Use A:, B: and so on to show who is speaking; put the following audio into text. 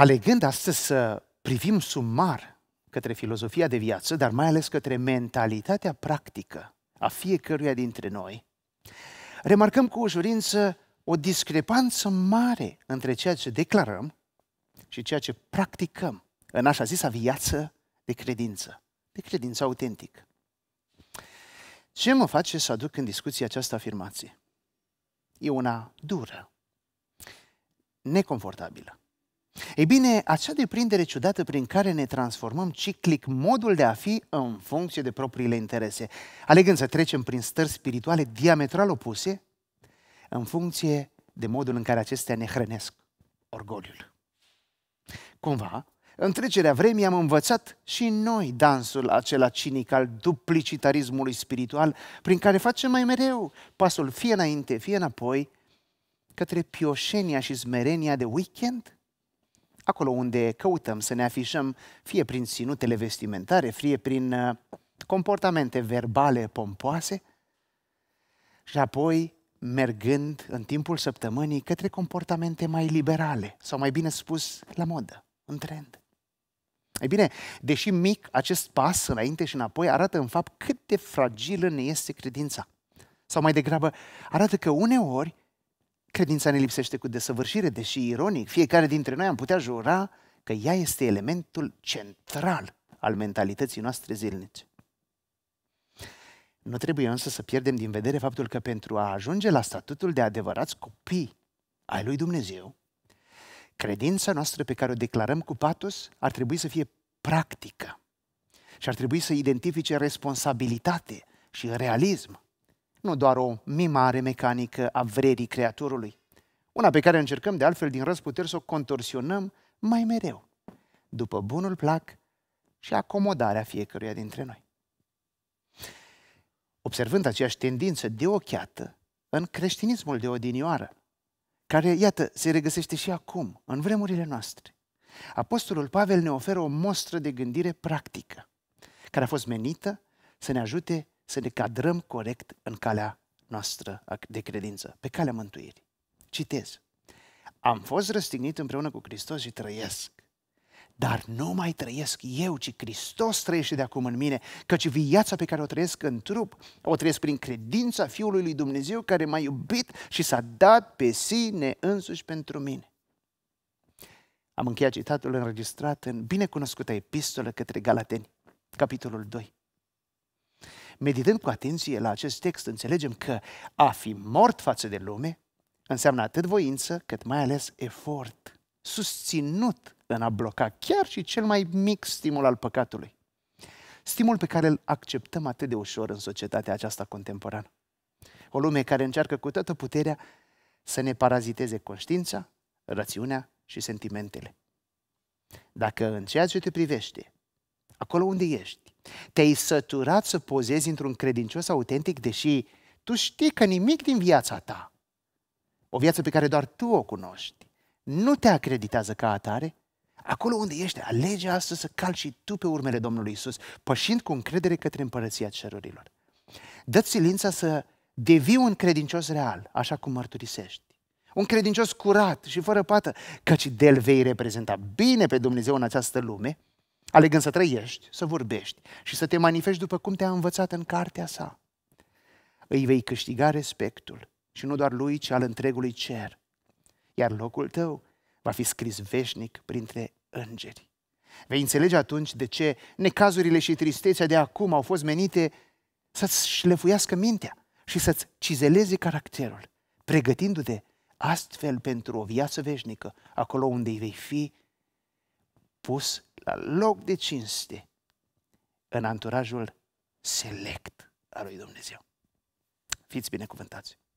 A: alegând astăzi să privim sumar către filozofia de viață, dar mai ales către mentalitatea practică a fiecăruia dintre noi, remarcăm cu ușurință o discrepanță mare între ceea ce declarăm și ceea ce practicăm în așa zisa viață de credință, de credință autentică. Ce mă face să aduc în discuție această afirmație? E una dură, neconfortabilă. Ei bine, acea deprindere ciudată prin care ne transformăm ciclic modul de a fi în funcție de propriile interese, alegând să trecem prin stări spirituale diametral opuse, în funcție de modul în care acestea ne hrănesc orgoliul. Cumva, în trecerea vremii am învățat și noi dansul acela cinic al duplicitarismului spiritual, prin care facem mai mereu pasul fie înainte, fie înapoi, către pioșenia și smerenia de weekend, acolo unde căutăm să ne afișăm, fie prin ținutele vestimentare, fie prin uh, comportamente verbale pompoase, și apoi mergând în timpul săptămânii către comportamente mai liberale, sau mai bine spus, la modă, în trend. Ei bine, deși mic, acest pas înainte și înapoi arată în fapt cât de fragilă ne este credința. Sau mai degrabă, arată că uneori Credința ne lipsește cu desăvârșire, deși ironic, fiecare dintre noi am putea jura că ea este elementul central al mentalității noastre zilnice. Nu trebuie însă să pierdem din vedere faptul că pentru a ajunge la statutul de adevărați copii ai lui Dumnezeu, credința noastră pe care o declarăm cu patos ar trebui să fie practică și ar trebui să identifice responsabilitate și realism nu doar o mimare mecanică a vrerii Creatorului, una pe care încercăm de altfel din răzputeri să o contorsionăm mai mereu, după bunul plac și acomodarea fiecăruia dintre noi. Observând aceeași tendință ochiată în creștinismul de odinioară, care, iată, se regăsește și acum, în vremurile noastre, Apostolul Pavel ne oferă o mostră de gândire practică, care a fost menită să ne ajute să ne cadrăm corect în calea noastră de credință, pe calea mântuirii. Citez. Am fost răstignit împreună cu Hristos și trăiesc. Dar nu mai trăiesc eu, ci Hristos trăiește de acum în mine, căci viața pe care o trăiesc în trup, o trăiesc prin credința Fiului lui Dumnezeu care m-a iubit și s-a dat pe sine însuși pentru mine. Am încheiat citatul înregistrat în binecunoscuta epistolă către Galateni, capitolul 2. Meditând cu atenție la acest text, înțelegem că a fi mort față de lume înseamnă atât voință, cât mai ales efort, susținut în a bloca chiar și cel mai mic stimul al păcatului. Stimul pe care îl acceptăm atât de ușor în societatea aceasta contemporană. O lume care încearcă cu toată puterea să ne paraziteze conștiința, rațiunea și sentimentele. Dacă în ceea ce te privește, acolo unde ești, te-ai săturat să pozezi într-un credincios autentic, deși tu știi că nimic din viața ta, o viață pe care doar tu o cunoști, nu te acreditează ca atare? Acolo unde ești, alege astăzi să calci și tu pe urmele Domnului Isus, pășind cu încredere către împărăția cerurilor. Dă-ți silința să devii un credincios real, așa cum mărturisești. Un credincios curat și fără pată, căci de vei reprezenta bine pe Dumnezeu în această lume – alegând să trăiești, să vorbești și să te manifesti după cum te-a învățat în cartea sa, îi vei câștiga respectul și nu doar lui, ci al întregului cer. Iar locul tău va fi scris veșnic printre îngeri. Vei înțelege atunci de ce necazurile și tristețea de acum au fost menite să-ți șlefuiască mintea și să-ți cizeleze caracterul, pregătindu-te astfel pentru o viață veșnică, acolo unde îi vei fi pus la loc de cinste în anturajul select al lui Dumnezeu. Fiți binecuvântați!